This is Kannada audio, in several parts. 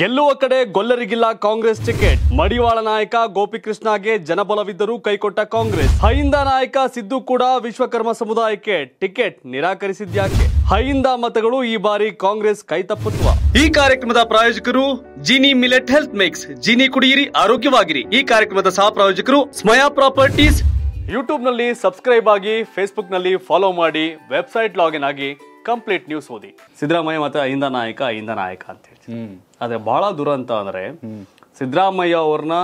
ಗೆಲ್ಲುವ ಕಡೆ ಗೊಲ್ಲರಿಗಿಲ್ಲ ಕಾಂಗ್ರೆಸ್ ಟಿಕೆಟ್ ಮಡಿವಾಳ ನಾಯಕ ಗೋಪಿಕೃಷ್ಣಗೆ ಜನಬಲವಿದ್ದರೂ ಕೈಕೊಟ್ಟ ಕಾಂಗ್ರೆಸ್ ಹೈಂದ ನಾಯಕ ಸಿದ್ದು ಕೂಡ ವಿಶ್ವಕರ್ಮ ಸಮುದಾಯಕ್ಕೆ ಟಿಕೆಟ್ ನಿರಾಕರಿಸಿದ್ಯಾಕೆ ಹೈಂದ ಮತಗಳು ಈ ಬಾರಿ ಕಾಂಗ್ರೆಸ್ ಕೈತಪ್ಪುತ್ವ ಈ ಕಾರ್ಯಕ್ರಮದ ಪ್ರಾಯೋಜಕರು Jini millet health mix Jini ಕುಡಿಯಿರಿ ಆರೋಗ್ಯವಾಗಿರಿ ಈ ಕಾರ್ಯಕ್ರಮದ ಸಹ ಪ್ರಾಯೋಜಕರು ಸ್ಮಯಾ ಪ್ರಾಪರ್ಟೀಸ್ ಯೂಟ್ಯೂಬ್ನಲ್ಲಿ ಸಬ್ಸ್ಕ್ರೈಬ್ ಆಗಿ ಫೇಸ್ಬುಕ್ನಲ್ಲಿ ಫಾಲೋ ಮಾಡಿ ವೆಬ್ಸೈಟ್ ಲಾಗಿನ್ ಆಗಿ ಕಂಪ್ಲೀಟ್ ನ್ಯೂಸ್ ಓದಿ ಸಿದ್ದರಾಮಯ್ಯ ಮತ್ತೆ ಐಂದ ನಾಯಕ ಐಂದ ನಾಯಕ ಅಂತ ಹೇಳಿ ಭಾಳ ಬಹಳ ದುರಂತ ಅಂದ್ರೆ ಸಿದ್ದರಾಮಯ್ಯ ಅವ್ರನ್ನ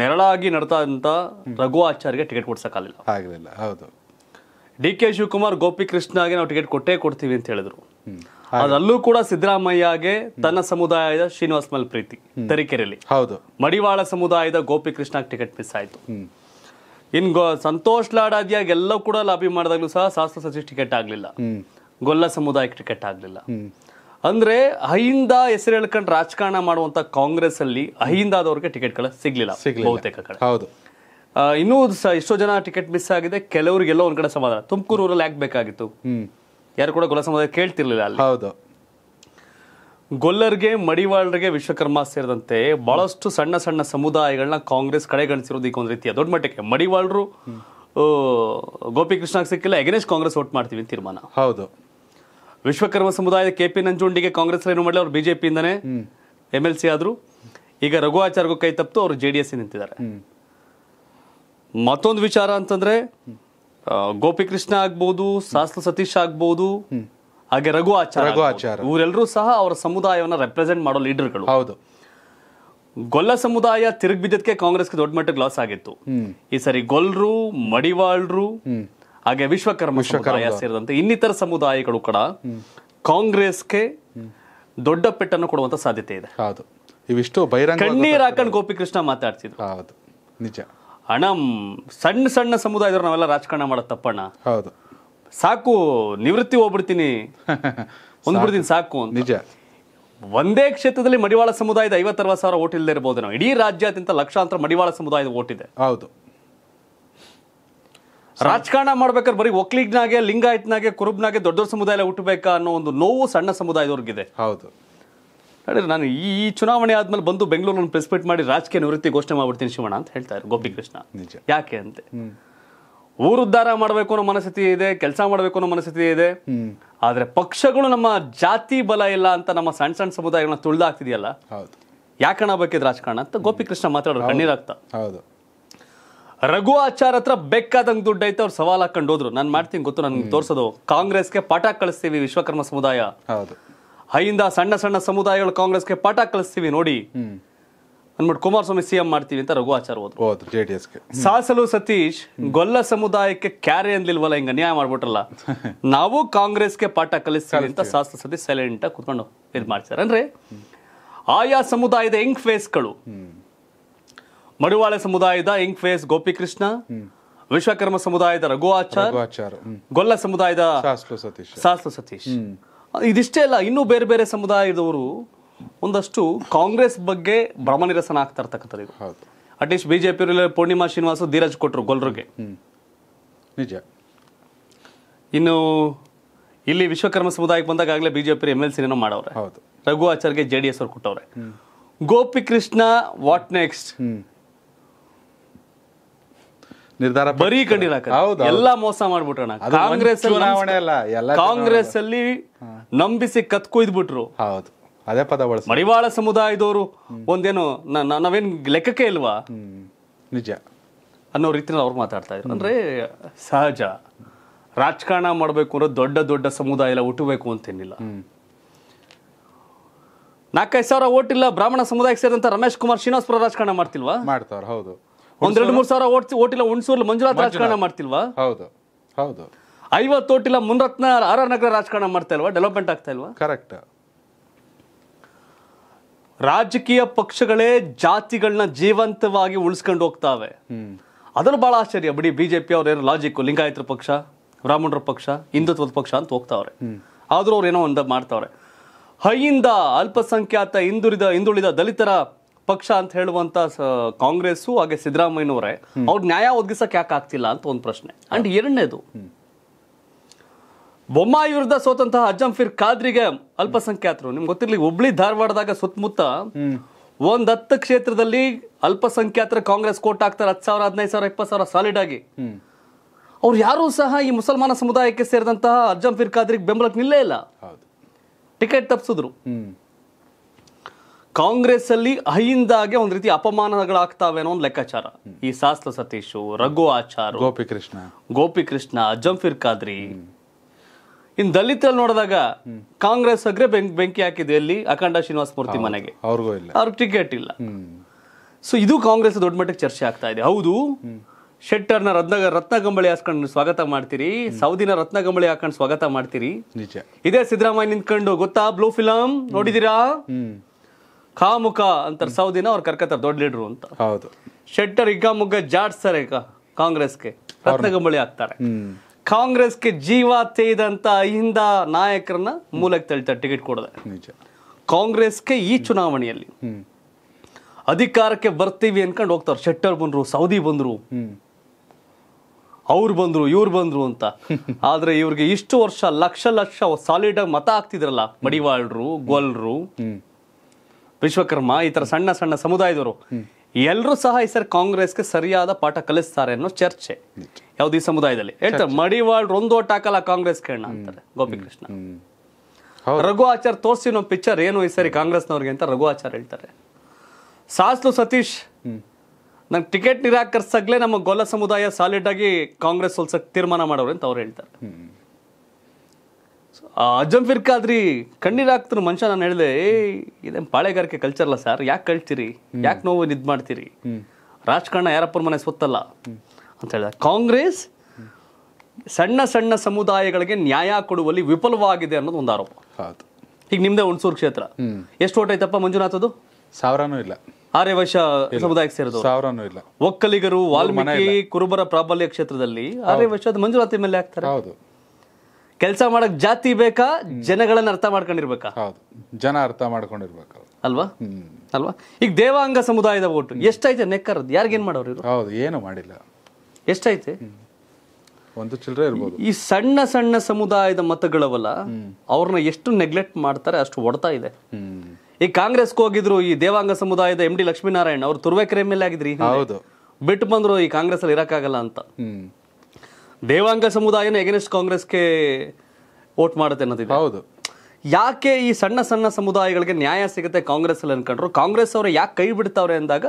ನೆರಳಾಗಿ ನಡ್ತಾ ರಘು ಆಚಾರ್ಯ ಟಿಕೆಟ್ ಕೊಡ್ಸಕ್ಕಾಗಲಿಲ್ಲ ಆಗಲಿಲ್ಲ ಹೌದು ಡಿ ಕೆ ಶಿವಕುಮಾರ್ ಆಗಿ ನಾವು ಟಿಕೆಟ್ ಕೊಟ್ಟೇ ಕೊಡ್ತೀವಿ ಅಂತ ಹೇಳಿದ್ರು ಅದರಲ್ಲೂ ಕೂಡ ಸಿದ್ದರಾಮಯ್ಯಗೆ ತನ್ನ ಸಮುದಾಯದ ಶ್ರೀನಿವಾಸ್ ಮಲ್ ಪ್ರೀತಿ ತರೀಕೆರೆಯಲ್ಲಿ ಹೌದು ಮಡಿವಾಳ ಸಮುದಾಯದ ಗೋಪಿಕೃಷ್ಣ ಟಿಕೆಟ್ ಮಿಸ್ ಆಯ್ತು ಇನ್ ಗೋ ಸಂತೋಷ್ ಲಾಡಾದ್ಯಾಗ ಎಲ್ಲ ಕೂಡ ಲಾಬಿ ಮಾಡಿದಾಗ್ಲೂ ಸಹ ಶಾಸ್ತ್ರ ಸಚಿವ ಟಿಕೆಟ್ ಆಗಲಿಲ್ಲ ಗೊಲ್ಲ ಸಮುದಾಯಕ್ಕೆ ಟಿಕೆಟ್ ಆಗಲಿಲ್ಲ ಅಂದ್ರೆ ಅಹಿಂದ ಹೆಸರು ಹೇಳ್ಕೊಂಡು ರಾಜಕಾರಣ ಮಾಡುವಂತ ಕಾಂಗ್ರೆಸ್ ಅಲ್ಲಿ ಟಿಕೆಟ್ ಟಿಕೆಟ್ಗಳ ಸಿಗ್ಲಿಲ್ಲ ಬಹುತೇಕ ಕಡೆ ಹೌದು ಇನ್ನೂ ಎಷ್ಟೋ ಜನ ಟಿಕೆಟ್ ಮಿಸ್ ಆಗಿದೆ ಕೆಲವರಿಗೆಲ್ಲ ಒಂದ್ ಕಡೆ ಸಮಾಧಾನ ತುಮಕೂರು ಊರಲ್ಲಿ ಯಾಕೆ ಯಾರು ಕೂಡ ಗೊಲ್ಲ ಸಮುದಾಯ ಕೇಳ್ತಿರ್ಲಿಲ್ಲ ಅಲ್ಲಿ ಹೌದು ಗೊಲ್ಲರ್ಗೆ ಮಡಿವಾಳರಿಗೆ ವಿಶ್ವಕರ್ಮ ಸೇರಿದಂತೆ ಬಹಳಷ್ಟು ಸಣ್ಣ ಸಣ್ಣ ಸಮುದಾಯಗಳನ್ನ ಕಾಂಗ್ರೆಸ್ ಕಡೆಗಣಿಸಿರೋದು ಈಗ ಒಂದು ರೀತಿಯ ದೊಡ್ಡ ಮಟ್ಟಕ್ಕೆ ಮಡಿವಾಳರು ಗೋಪಿಕೃಷ್ಣ ಸಿಕ್ಕಿಲ್ಲ ಎಗನೆಸ್ಟ್ ಕಾಂಗ್ರೆಸ್ ಓಟ್ ಮಾಡ್ತೀವಿ ತೀರ್ಮಾನ ಹೌದು ವಿಶ್ವಕರ್ಮ ಸಮುದಾಯದ ಕೆ ಪಿ ನಂಜುಂಡಿಗೆ ಕಾಂಗ್ರೆಸ್ ಏನು ಮಾಡಲಿ ಅವ್ರು ಬಿಜೆಪಿಯಿಂದನೇ ಎಂ ಎಲ್ ಸಿ ಆದ್ರು ಈಗ ರಘು ಆಚಾರ್ಗೂ ಕೈ ತಪ್ಪು ಅವರು ಜೆ ಡಿ ಎಸ್ ನಿಂತಿದ್ದಾರೆ ಮತ್ತೊಂದು ವಿಚಾರ ಅಂತಂದ್ರೆ ಗೋಪಿಕೃಷ್ಣ ಆಗ್ಬೋದು ಶಾಸ್ತ್ರ ಸತೀಶ್ ಆಗ್ಬೋದು ಹಾಗೆ ರಘು ಆಚಾರ ರಘು ಆಚಾರ ಇವರೆಲ್ಲರೂ ಸಹ ಅವರ ಸಮುದಾಯವನ್ನ ರೆಪ್ರೆಸೆಂಟ್ ಮಾಡೋ ಲೀಡರ್ಗಳು ಹೌದು ಗೊಲ್ಲ ಸಮುದಾಯ ತಿರುಗಿ ಬಿದ್ದಕ್ಕೆ ಕಾಂಗ್ರೆಸ್ಗೆ ದೊಡ್ಡ ಮಟ್ಟಕ್ಕೆ ಲಾಸ್ ಆಗಿತ್ತು ಈ ಸರಿ ಗೊಲ್ರು ಮಡಿವಾಳ್ರು ಹಾಗೆ ವಿಶ್ವಕರ್ಮ ಸಮುದಾಯ ಸೇರಿದಂತೆ ಇನ್ನಿತರ ಸಮುದಾಯಗಳು ಕೂಡ ಕಾಂಗ್ರೆಸ್ಗೆ ದೊಡ್ಡ ಪೆಟ್ಟನ್ನು ಕೊಡುವಂತ ಸಾಧ್ಯತೆ ಇದೆ ಹೌದು ಇವಿಷ್ಟು ಬಹಿರಂಗ ಕಣ್ಣೀರ್ ಹಾಕೊಂಡು ಗೋಪಿಕೃಷ್ಣ ಮಾತಾಡ್ತಿದ್ರು ಹೌದು ನಿಜ ಅಣ್ಣ ಸಣ್ಣ ಸಣ್ಣ ಸಮುದಾಯದವ್ರು ನಾವೆಲ್ಲ ರಾಜಕಾರಣ ಮಾಡೋದು ತಪ್ಪಣ್ಣ ಹೌದು ಸಾಕು ನಿವೃತ್ತಿ ಹೋಗ್ಬಿಡ್ತೀನಿ ಹೊಂದ್ಬಿಡ್ತೀನಿ ಸಾಕು ಅಂತ ನಿಜ ಒಂದೇ ಕ್ಷೇತ್ರದಲ್ಲಿ ಮಡಿವಾಳ ಸಮುದಾಯದ ಐವತ್ತರವತ್ತು ಸಾವಿರ ಓಟ್ ಇಲ್ಲದೆ ಇರಬಹುದು ನಾವು ಇಡೀ ರಾಜ್ಯಾದ್ಯಂತ ಲಕ್ಷಾಂತರ ಮಡಿವಾಳ ಸಮುದಾಯದ ಓಟ್ ಇದೆ ಹೌದು ರಾಜಕಾರಣ ಮಾಡ್ಬೇಕಾದ್ರೆ ಬರೀ ಒಕ್ಲಿಗ್ನಾಗೆ ಲಿಂಗಾಯತ್ನಾಗೆ ಕುರುಬ್ನಾಗೆ ದೊಡ್ಡ ದೊಡ್ಡ ಸಮುದಾಯ ಹುಟ್ಟಬೇಕಾ ಅನ್ನೋ ಒಂದು ನೋವು ಸಣ್ಣ ಸಮುದಾಯದವ್ರಿಗಿದೆ ಹೌದು ಹೇಳಿದ್ರೆ ನಾನು ಈ ಚುನಾವಣೆ ಆದ್ಮೇಲೆ ಬಂದು ಪ್ರೆಸ್ ಪ್ರೆಸ್ಪೆಕ್ಟ್ ಮಾಡಿ ರಾಜಕೀಯ ನಿವೃತ್ತಿ ಘೋಷಣೆ ಮಾಡ್ಬಿಡ್ತೀನಿ ಶಿವಣ್ಣ ಅಂತ ಹೇಳ್ತಾರೆ ಗೋಪಿ ಕೃಷ್ಣ ನಿಜ ಯಾಕೆ ಅಂತೆ ಊರುದ್ಧಾರ ಮಾಡಬೇಕು ಅನ್ನೋ ಮನಸ್ಥಿತಿ ಇದೆ ಕೆಲಸ ಮಾಡಬೇಕು ಅನ್ನೋ ಮನಸ್ಥಿತಿ ಇದೆ ಆದ್ರೆ ಪಕ್ಷಗಳು ನಮ್ಮ ಜಾತಿ ಬಲ ಇಲ್ಲ ಅಂತ ನಮ್ಮ ಸಣ್ಣ ಸಣ್ಣ ಸಮುದಾಯಗಳನ್ನ ತುಳಿದಾಗ್ತಿದೆಯಲ್ಲ ಯಾಕಣ ಬೇಕಿದ್ರೆ ರಾಜಕಾರಣ ಅಂತ ಗೋಪಿಕೃಷ್ಣ ಮಾತಾಡೋರು ಕಣ್ಣೀರಾಗ್ತ ಹೌದು ರಘು ಆಚಾರ ಹತ್ರ ಬೇಕಾದಂಗೆ ದುಡ್ಡು ಐತೆ ಅವ್ರು ಸವಾಲ್ ಹಾಕೊಂಡು ಹೋದ್ರು ನಾನು ಮಾಡ್ತೀನಿ ಗೊತ್ತು ನನ್ಗೆ ತೋರಿಸೋದು ಕಾಂಗ್ರೆಸ್ಗೆ ಪಾಠ ಕಳಿಸ್ತೀವಿ ವಿಶ್ವಕರ್ಮ ಸಮುದಾಯ ಅಯ್ಯಿಂದ ಸಣ್ಣ ಸಣ್ಣ ಸಮುದಾಯಗಳು ಕಾಂಗ್ರೆಸ್ಗೆ ಪಾಠ ಕಳಿಸ್ತೀವಿ ನೋಡಿ ಅಂದ್ಬಿಟ್ಟು ಕುಮಾರಸ್ವಾಮಿ ಸಿಎಂ ಮಾಡ್ತೀವಿ ಅಂತ ರಘು ಆಚಾರ ಸಾಸಲು ಸತೀಶ್ ಗೊಲ್ಲ ಸಮುದಾಯಕ್ಕೆ ಕ್ಯಾರೆ ಅಂದಿಲ್ವಲ್ಲ ಹಿಂಗ ನ್ಯಾಯ ಮಾಡ್ಬಿಟ್ರಲ್ಲ ನಾವು ಕಾಂಗ್ರೆಸ್ಗೆ ಪಾಠ ಕಲಿಸ್ತೀವಿ ಅಂತ ಸಾಸಲು ಸತೀಶ್ ಸೈಲೆಂಟ್ ಆಗಿ ಕುತ್ಕೊಂಡು ಇದು ಮಾಡ್ತಾರೆ ಅಂದ್ರೆ ಆಯಾ ಸಮುದಾಯದ ಯಂಗ್ ಫೇಸ್ಗಳು ಮಡಿವಾಳ ಸಮುದಾಯದ ಯಂಗ್ ಫೇಸ್ ಗೋಪಿಕೃಷ್ಣ ವಿಶ್ವಕರ್ಮ ಸಮುದಾಯದ ರಘು ಆಚಾರ ಗೊಲ್ಲ ಸಮುದಾಯದ ಸಾಸಲು ಸತೀಶ್ ಇದಿಷ್ಟೇ ಅಲ್ಲ ಇನ್ನೂ ಬೇರೆ ಬೇರೆ ಸಮುದಾಯದವರು ಒಂದಷ್ಟು ಕಾಂಗ್ರೆಸ್ ಬಗ್ಗೆ ಭ್ರಮ ನಿರಸನ ಆಗ್ತಾ ಇರ್ತಕ್ಕಂಥದ್ದು ಇದು ಅಟ್ಲೀಸ್ಟ್ ಬಿಜೆಪಿ ಪೂರ್ಣಿಮಾ ಶ್ರೀನಿವಾಸ ಧೀರಜ್ ಕೊಟ್ಟರು ಗೊಲ್ರಿಗೆ ನಿಜ ಇನ್ನು ಇಲ್ಲಿ ವಿಶ್ವಕರ್ಮ ಸಮುದಾಯಕ್ಕೆ ಬಂದಾಗಲೇ ಬಿಜೆಪಿ ಎಮ್ ಎಲ್ ಸಿನೇನೋ ಮಾಡವ್ರೆ ರಘು ಆಚಾರ್ಗೆ ಜೆ ಡಿ ಎಸ್ ಅವ್ರು ಕೊಟ್ಟವ್ರೆ ಗೋಪಿಕೃಷ್ಣ ವಾಟ್ ನೆಕ್ಸ್ಟ್ ನಿರ್ಧಾರ ಬರೀ ಕಣ್ಣಿರಾಕ ಎಲ್ಲಾ ಮೋಸ ಮಾಡ್ಬಿಟ್ರಣ ಕಾಂಗ್ರೆಸ್ ಕಾಂಗ್ರೆಸ್ ಅಲ್ಲಿ ನಂಬಿಸಿ ಕತ್ಕೊಯ್ದ್ಬಿಟ್ರು ಹೌದು ಅದೇ ಪದ ಬಳಸಿ ಮಡಿವಾಳ ಸಮುದಾಯದವರು ಒಂದೇನು ನಾವೇನ್ ಲೆಕ್ಕಕ್ಕೆ ಇಲ್ವಾ ನಿಜ ಅನ್ನೋ ರೀತಿ ಅವ್ರು ಮಾತಾಡ್ತಾ ಇದ್ರು ಅಂದ್ರೆ ಸಹಜ ರಾಜಕಾರಣ ಮಾಡಬೇಕು ಅಂದ್ರೆ ದೊಡ್ಡ ದೊಡ್ಡ ಸಮುದಾಯ ಎಲ್ಲ ಹುಟ್ಟಬೇಕು ಅಂತೇನಿಲ್ಲ ನಾಲ್ಕೈದು ಸಾವಿರ ಓಟ್ ಇಲ್ಲ ಬ್ರಾಹ್ಮಣ ಸಮುದಾಯಕ್ಕೆ ಸೇರಿದಂತ ರಮೇಶ್ ಕುಮಾರ್ ಶ್ರೀನಿವಾಸ್ಪುರ ರಾಜಕಾರಣ ಮಾಡ್ತಿಲ್ವಾ ಮಾಡ್ತಾರ ಹೌದು ಒಂದೆರಡು ಮೂರು ಸಾವಿರ ಓಟ್ ಇಲ್ಲ ಹುಣಸೂರ್ ಮಂಜುನಾಥ್ ರಾಜಕಾರಣ ಮಾಡ್ತಿಲ್ವಾ ಹೌದು ಹೌದು ಐವತ್ತು ಇಲ್ಲ ಮುನ್ರತ್ನ ಆರ್ ಆರ್ ನಗರ ರಾಜಕಾರಣ ಮಾಡ್ತಾ ಇಲ್ವಾ ಡೆವಲಪ್ಮೆಂಟ್ ಆಗ್ತಾ ಇಲ್ವಾ ಕರೆಕ್ಟ್ ರಾಜಕೀಯ ಪಕ್ಷಗಳೇ ಜಾತಿಗಳನ್ನ ಜೀವಂತವಾಗಿ ಉಳಿಸ್ಕೊಂಡು ಹೋಗ್ತಾವೆ ಅದನ್ನು ಬಹಳ ಆಶ್ಚರ್ಯ ಬಿಡಿ ಬಿಜೆಪಿ ಅವ್ರೇನು ಲಾಜಿಕ್ ಲಿಂಗಾಯತರ ಪಕ್ಷ ಬ್ರಾಹ್ಮಣರ ಪಕ್ಷ ಹಿಂದುತ್ವದ ಪಕ್ಷ ಅಂತ ಹೋಗ್ತಾವ್ರೆ ಆದರೂ ಏನೋ ಒಂದು ಮಾಡ್ತಾವ್ರೆ ಹೈಯಿಂದ ಅಲ್ಪಸಂಖ್ಯಾತ ಹಿಂದುಳಿದ ಹಿಂದುಳಿದ ದಲಿತರ ಪಕ್ಷ ಅಂತ ಹೇಳುವಂತ ಕಾಂಗ್ರೆಸ್ಸು ಹಾಗೆ ಸಿದ್ದರಾಮಯ್ಯನವರೇ ಅವ್ರ ನ್ಯಾಯ ಒದಗಿಸಕ್ಕೆ ಯಾಕೆ ಆಗ್ತಿಲ್ಲ ಅಂತ ಒಂದು ಪ್ರಶ್ನೆ ಅಂಡ್ ಎರಡನೇದು ಬೊಮ್ಮಾಯಿ ವಿರುದ್ಧ ಸೋತಂತಹ ಅಜ್ಜಂಫಿರ್ ಖಾದ್ರಿಗೆ ಅಲ್ಪಸಂಖ್ಯಾತರು ನಿಮ್ಗೆ ಗೊತ್ತಿರ್ಲಿ ಹುಬ್ಳಿ ಧಾರವಾಡದಾಗ ಸುತ್ತಮುತ್ತ ಒಂದ್ ಹತ್ತು ಕ್ಷೇತ್ರದಲ್ಲಿ ಅಲ್ಪಸಂಖ್ಯಾತರ ಕಾಂಗ್ರೆಸ್ ಕೋಟ್ ಹಾಕ್ತಾರೆ ಹತ್ತು ಸಾವಿರ ಹದಿನೈದು ಸಾವಿರ ಇಪ್ಪತ್ತು ಸಾವಿರ ಸಾಲಿಡ್ ಆಗಿ ಅವ್ರು ಯಾರೂ ಸಹ ಈ ಮುಸಲ್ಮಾನ ಸಮುದಾಯಕ್ಕೆ ಸೇರಿದಂತಹ ಅಜ್ಜಂಫಿರ್ ಖಾದ್ರಿಗೆ ಬೆಂಬಲಕ್ಕೆ ನಿಲ್ಲೇ ಇಲ್ಲ ಟಿಕೆಟ್ ತಪ್ಪಿಸಿದ್ರು ಕಾಂಗ್ರೆಸ್ ಅಲ್ಲಿ ಅಹಿಂದಾಗೆ ಒಂದ್ ರೀತಿ ಅಪಮಾನಗಳಾಗ್ತಾವೆ ಅನ್ನೋ ಒಂದು ಲೆಕ್ಕಾಚಾರ ಈ ಶಾಸ್ತ್ರ ಸತೀಶು ರಘು ಆಚಾರ್ ಗೋಪಿಕೃಷ್ಣ ಗೋಪಿಕೃಷ್ಣ ಅಜ್ಜಂಫಿರ್ ಖಾದ್ರಿ ಇನ್ ದಲಿತ ನೋಡಿದಾಗ ಕಾಂಗ್ರೆಸ್ ಅಗ್ರೆ ಬೆಂಕಿ ಹಾಕಿದ್ವಿ ಅಲ್ಲಿ ಅಖಂಡ ಶ್ರೀನಿವಾಸ ಮೂರ್ತಿ ಮನೆಗೆ ಅವ್ರಿಗೂ ಟಿಕೆಟ್ ಇಲ್ಲ ಸೊ ಇದು ಕಾಂಗ್ರೆಸ್ ದೊಡ್ಡ ಮಟ್ಟಕ್ಕೆ ಚರ್ಚೆ ಆಗ್ತಾ ಇದೆ ಹೌದು ಶೆಟ್ಟರ್ನ ರತ್ನ ರತ್ನಗಂಬಳಿ ಹಾಸ್ಕೊಂಡು ಸ್ವಾಗತ ಮಾಡ್ತೀರಿ ಸೌದಿನ ರತ್ನಗಂಬಳಿ ಹಾಕೊಂಡು ಸ್ವಾಗತ ಮಾಡ್ತೀರಿ ಇದೇ ಸಿದ್ದರಾಮಯ್ಯ ನಿಂತ್ಕೊಂಡು ಗೊತ್ತಾ ಬ್ಲೂ ಫಿಲಂ ನೋಡಿದಿರಾ ಕಾಮುಖ ಅಂತ ಸೌದಿನ ಅವ್ರು ಕರ್ಕತಾರೆ ದೊಡ್ಡ ಲೀಡ್ರು ಅಂತ ಹೌದು ಶೆಟ್ಟರ್ ಈಗ ಮುಗ್ಗ ಜಾಡ್ಸ್ತಾರೆ ಈಗ ಕಾಂಗ್ರೆಸ್ಗೆ ರತ್ನಗಂಬಳಿ ಹಾಕ್ತಾರೆ ಕಾಂಗ್ರೆಸ್ಗೆ ಜೀವ ತೆಯ್ದಂತ ಅಹಿಂದ ನಾಯಕರನ್ನ ಮೂಲಕ್ಕೆ ತಳ್ತಾ ಟಿಕೆಟ್ ಕೊಡದೆ ಕಾಂಗ್ರೆಸ್ಗೆ ಈ ಚುನಾವಣೆಯಲ್ಲಿ ಅಧಿಕಾರಕ್ಕೆ ಬರ್ತೀವಿ ಅನ್ಕೊಂಡು ಹೋಗ್ತಾರೆ ಶೆಟ್ಟರ್ ಬಂದ್ರು ಸೌದಿ ಬಂದ್ರು ಅವ್ರು ಬಂದ್ರು ಇವ್ರು ಬಂದ್ರು ಅಂತ ಆದರೆ ಇವ್ರಿಗೆ ಇಷ್ಟು ವರ್ಷ ಲಕ್ಷ ಲಕ್ಷ ಆಗಿ ಮತ ಆಗ್ತಿದ್ರಲ್ಲ ಮಡಿವಾಳರು ಗೊಲ್ರು ವಿಶ್ವಕರ್ಮ ಈ ತರ ಸಣ್ಣ ಸಣ್ಣ ಸಮುದಾಯದವರು ಎಲ್ಲರೂ ಸಹ ಈ ಸರ್ ಕಾಂಗ್ರೆಸ್ಗೆ ಸರಿಯಾದ ಪಾಠ ಕಲಿಸ್ತಾರೆ ಅನ್ನೋ ಚರ್ಚೆ ಈ ಸಮುದಾಯದಲ್ಲಿ ಹೇಳ್ತಾರೆ ಮಡಿವಾಳ್ ರೊಂದೋಟ್ ಹಾಕಲ್ಲ ಕಾಂಗ್ರೆಸ್ ಕೇಳ ಅಂತಾರೆ ಗೋಪಿಕೃಷ್ಣ ರಘು ಆಚಾರ್ ತೋರಿಸಿ ನಮ್ಮ ಪಿಕ್ಚರ್ ಏನು ಈ ಸರಿ ಕಾಂಗ್ರೆಸ್ನವ್ರಿಗೆ ಅಂತ ರಘು ಆಚಾರ್ ಹೇಳ್ತಾರೆ ಸಾಸ್ಲು ಸತೀಶ್ ನಂಗೆ ಟಿಕೆಟ್ ನಿರಾಕರಿಸಾಗ್ಲೇ ನಮ್ಮ ಗೊಲ್ಲ ಸಮುದಾಯ ಸಾಲಿಡ್ ಆಗಿ ಕಾಂಗ್ರೆಸ್ ಸೋಲ್ಸಕ್ ತೀರ್ಮಾನ ಮಾಡೋರು ಅಂತ ಅವ್ರು ಹೇಳ್ತಾರೆ ಅಜಂ ಫಿರ್ಕಾದ್ರಿ ಕಣ್ಣೀರ್ ಹಾಕ್ತಾರೆ ಮನುಷ್ಯ ನಾನು ಹೇಳಿದೆ ಇದೇ ಪಾಳೆಗಾರಿಕೆ ಕಲ್ಚರ್ ಅಲ್ಲ ಸರ್ ಯಾಕೆ ಕಳ್ತೀರಿ ಯಾಕೆ ನೋವು ಇದ್ ಮಾಡ್ತೀರಿ ರಾಜಕಾರಣ ಯಾರಪ್ಪನ ಮನೆ ಸುತ್ತಲ್ಲ ಅಂತ ಹೇಳಿದ ಕಾಂಗ್ರೆಸ್ ಸಣ್ಣ ಸಣ್ಣ ಸಮುದಾಯಗಳಿಗೆ ನ್ಯಾಯ ಕೊಡುವಲ್ಲಿ ವಿಫಲವಾಗಿದೆ ಅನ್ನೋದು ಒಂದು ಆರೋಪ ಹೌದು ಈಗ ನಿಮ್ದೇ ಹುಣಸೂರು ಕ್ಷೇತ್ರ ಎಷ್ಟು ಓಟ್ ಆಯ್ತಪ್ಪ ಅದು ಸಾವಿರನೂ ಇಲ್ಲ ಆರ್ಯ ಸಮುದಾಯಕ್ಕೆ ಸೇರಿದ್ರು ಸಾವಿರನೂ ಇಲ್ಲ ಒಕ್ಕಲಿಗರು ವಾಲ್ಮೀಕಿ ಕುರುಬರ ಪ್ರಾಬಲ್ಯ ಕ್ಷೇತ್ರದಲ್ಲಿ ಆರ್ಯ ವೈಶ್ಯ ಮಂಜುನಾಥಿ ಮೇಲೆ ಆಗ್ತಾರೆ ಹೌದು ಕೆಲಸ ಮಾಡಕ್ ಜಾತಿ ಬೇಕಾ ಜನಗಳನ್ನ ಅರ್ಥ ಮಾಡ್ಕೊಂಡಿರ್ಬೇಕಾ ಹೌದು ಜನ ಅರ್ಥ ಮಾಡ್ಕೊಂಡಿರ್ಬೇಕು ಅಲ್ವಾ ಅಲ್ವಾ ಈಗ ದೇವಾಂಗ ಸಮುದಾಯದ ಓಟು ಎಷ್ಟೈತೆ ನೆಕ್ಕರದ್ ಯಾರಿಗೇನ್ ಮಾಡೋರು ಹೌದು ಏನು ಮಾಡಿಲ್ಲ ಎಷ್ಟೈತೆ ಒಂದು ಚಿಲ್ಲರೆ ಇರ್ಬೋದು ಈ ಸಣ್ಣ ಸಣ್ಣ ಸಮುದಾಯದ ಮತಗಳವಲ್ಲ ಅವ್ರನ್ನ ಎಷ್ಟು ನೆಗ್ಲೆಕ್ಟ್ ಮಾಡ್ತಾರೆ ಅಷ್ಟು ಹೊಡ್ತಾ ಇದೆ ಈ ಕಾಂಗ್ರೆಸ್ಗೆ ಹೋಗಿದ್ರು ಈ ದೇವಾಂಗ ಸಮುದಾಯದ ಎಂ ಡಿ ಲಕ್ಷ್ಮೀನಾರಾಯಣ ಅವ್ರು ಎಂ ಮೇಲೆ ಆಗಿದ್ರಿ ಹೌದು ಬಿಟ್ಟು ಬಂದ್ರು ಈ ಕಾಂಗ್ರೆಸ್ ಅಲ್ಲಿ ಇರಕ್ಕಾಗಲ್ಲ ಅಂತ ದೇವಾಂಗ ಸಮುದಾಯನ ಎಗನೆಸ್ಟ್ ಕಾಂಗ್ರೆಸ್ಗೆ ವೋಟ್ ಮಾಡುತ್ತೆ ಅನ್ನೋದಿದೆ ಹೌದು ಯಾಕೆ ಈ ಸಣ್ಣ ಸಣ್ಣ ಸಮುದಾಯಗಳಿಗೆ ನ್ಯಾಯ ಸಿಗುತ್ತೆ ಕಾಂಗ್ರೆಸ್ ಅಲ್ಲಿ ಅನ್ಕೊಂಡ್ರು ಕಾಂಗ್ರೆಸ್ ಅವ್ರ ಯಾಕೆ ಕೈ ಬಿಡ್ತಾವ್ರೆ ಅಂದಾಗ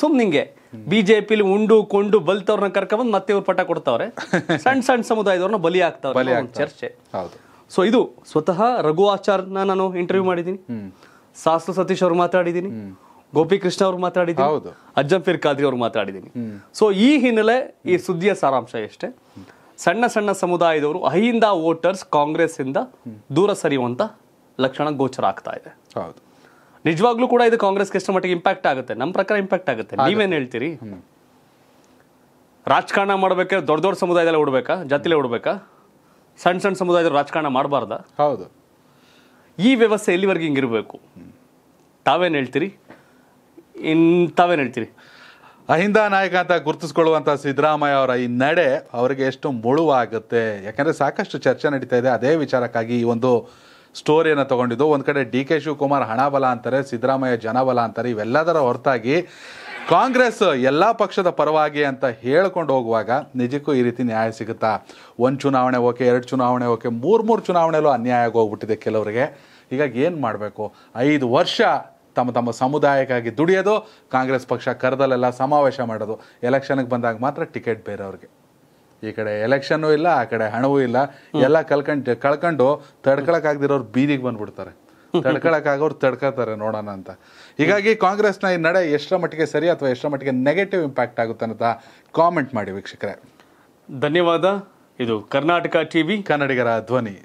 ಸುಮ್ನಿಂಗೆ ಬಿಜೆಪಿಲಿ ಉಂಡು ಕೊಂಡು ಬಲ್ತವ್ರನ್ನ ಕರ್ಕೊಂಡ್ ಮತ್ತೆ ಇವ್ರು ಪಟ ಕೊಡ್ತಾವ್ರೆ ಸಣ್ಣ ಸಣ್ಣ ಸಮುದಾಯದವ್ರನ್ನ ಬಲಿ ಆಗ್ತಾವ್ರೆ ಚರ್ಚೆ ಸೊ ಇದು ಸ್ವತಃ ರಘು ಆಚಾರ್ನ ನಾನು ಇಂಟರ್ವ್ಯೂ ಮಾಡಿದ್ದೀನಿ ಸಾಸ್ಲು ಸತೀಶ್ ಅವ್ರು ಮಾತಾಡಿದ್ದೀನಿ ಗೋಪಿಕೃಷ್ಣ ಅವ್ರು ಮಾತಾಡಿದ್ದೀನಿ ಫಿರ್ ಖಾದ್ರಿ ಅವ್ರು ಮಾತಾಡಿದ್ದೀನಿ ಸೊ ಈ ಹಿನ್ನೆಲೆ ಈ ಸುದ್ದಿಯ ಸಾರಾಂಶ ಎಷ್ಟೇ ಸಣ್ಣ ಸಣ್ಣ ಸಮುದಾಯದವರು ಅಹಿಂದ ವೋಟರ್ಸ್ ಇಂದ ದೂರ ಸರಿಯುವಂಥ ಲಕ್ಷಣ ಗೋಚರ ಆಗ್ತಾ ಇದೆ ಹೌದು ನಿಜವಾಗ್ಲೂ ಕೂಡ ಇದು ಕಾಂಗ್ರೆಸ್ ಎಷ್ಟು ಮಟ್ಟಿಗೆ ಇಂಪ್ಯಾಕ್ಟ್ ಆಗುತ್ತೆ ನಮ್ಮ ಪ್ರಕಾರ ಇಂಪ್ಯಾಕ್ಟ್ ಆಗುತ್ತೆ ನೀವೇನು ಹೇಳ್ತೀರಿ ರಾಜಕಾರಣ ಮಾಡ್ಬೇಕಾದ್ರೆ ದೊಡ್ಡ ದೊಡ್ಡ ಸಮುದಾಯದಲ್ಲಿ ಉಡ್ಬೇಕಾ ಜಾತಿಲೇ ಹುಡ್ಬೇಕಾ ಸಣ್ಣ ಸಣ್ಣ ಸಮುದಾಯದ ರಾಜಕಾರಣ ಮಾಡಬಾರ್ದ ಹೌದು ಈ ವ್ಯವಸ್ಥೆ ಎಲ್ಲಿವರೆಗೆ ಹಿಂಗಿರ್ಬೇಕು ತಾವೇನು ಹೇಳ್ತೀರಿ ಇನ್ ತಾವೇನು ಹೇಳ್ತೀರಿ ಅಹಿಂದ ನಾಯಕ ಅಂತ ಗುರುತಿಸ್ಕೊಳ್ಳುವಂಥ ಸಿದ್ದರಾಮಯ್ಯ ಅವರ ಈ ನಡೆ ಅವರಿಗೆ ಎಷ್ಟು ಮುಳುವಾಗುತ್ತೆ ಯಾಕಂದರೆ ಸಾಕಷ್ಟು ಚರ್ಚೆ ನಡೀತಾ ಇದೆ ಅದೇ ವಿಚಾರಕ್ಕಾಗಿ ಈ ಒಂದು ಸ್ಟೋರಿಯನ್ನು ತಗೊಂಡಿದ್ದು ಒಂದು ಕಡೆ ಡಿ ಕೆ ಶಿವಕುಮಾರ್ ಹಣಬಲ ಅಂತಾರೆ ಸಿದ್ದರಾಮಯ್ಯ ಜನಬಲ ಅಂತಾರೆ ಇವೆಲ್ಲದರ ಹೊರತಾಗಿ ಕಾಂಗ್ರೆಸ್ ಎಲ್ಲ ಪಕ್ಷದ ಪರವಾಗಿ ಅಂತ ಹೇಳ್ಕೊಂಡು ಹೋಗುವಾಗ ನಿಜಕ್ಕೂ ಈ ರೀತಿ ನ್ಯಾಯ ಸಿಗುತ್ತಾ ಒಂದು ಚುನಾವಣೆ ಓಕೆ ಎರಡು ಚುನಾವಣೆ ಓಕೆ ಮೂರು ಮೂರು ಚುನಾವಣೆಯಲ್ಲೂ ಅನ್ಯಾಯ ಹೋಗ್ಬಿಟ್ಟಿದೆ ಕೆಲವರಿಗೆ ಹೀಗಾಗಿ ಏನು ಮಾಡಬೇಕು ಐದು ವರ್ಷ ತಮ್ಮ ತಮ್ಮ ಸಮುದಾಯಕ್ಕಾಗಿ ದುಡಿಯೋದು ಕಾಂಗ್ರೆಸ್ ಪಕ್ಷ ಕರೆದಲ್ಲೆಲ್ಲ ಸಮಾವೇಶ ಮಾಡೋದು ಎಲೆಕ್ಷನ್ಗೆ ಬಂದಾಗ ಮಾತ್ರ ಟಿಕೆಟ್ ಬೇರೆಯವ್ರಿಗೆ ಈ ಕಡೆ ಎಲೆಕ್ಷನ್ನು ಇಲ್ಲ ಆ ಕಡೆ ಹಣವೂ ಇಲ್ಲ ಎಲ್ಲ ಕಳ್ಕೊಂಡು ಕಳ್ಕೊಂಡು ತಡ್ಕೊಳಕ್ಕಾಗ್ದಿರೋರು ಬೀದಿಗೆ ಬಂದ್ಬಿಡ್ತಾರೆ ತಡ್ಕೊಳಕ್ಕಾಗೋರು ತಡ್ಕೋತಾರೆ ನೋಡೋಣ ಅಂತ ಹೀಗಾಗಿ ಕಾಂಗ್ರೆಸ್ನ ಈ ನಡೆ ಎಷ್ಟರ ಮಟ್ಟಿಗೆ ಸರಿ ಅಥವಾ ಎಷ್ಟರ ಮಟ್ಟಿಗೆ ನೆಗೆಟಿವ್ ಇಂಪ್ಯಾಕ್ಟ್ ಆಗುತ್ತೆ ಅಂತ ಕಾಮೆಂಟ್ ಮಾಡಿ ವೀಕ್ಷಕರೇ ಧನ್ಯವಾದ ಇದು ಕರ್ನಾಟಕ ಟಿವಿ ಕನ್ನಡಿಗರ ಧ್ವನಿ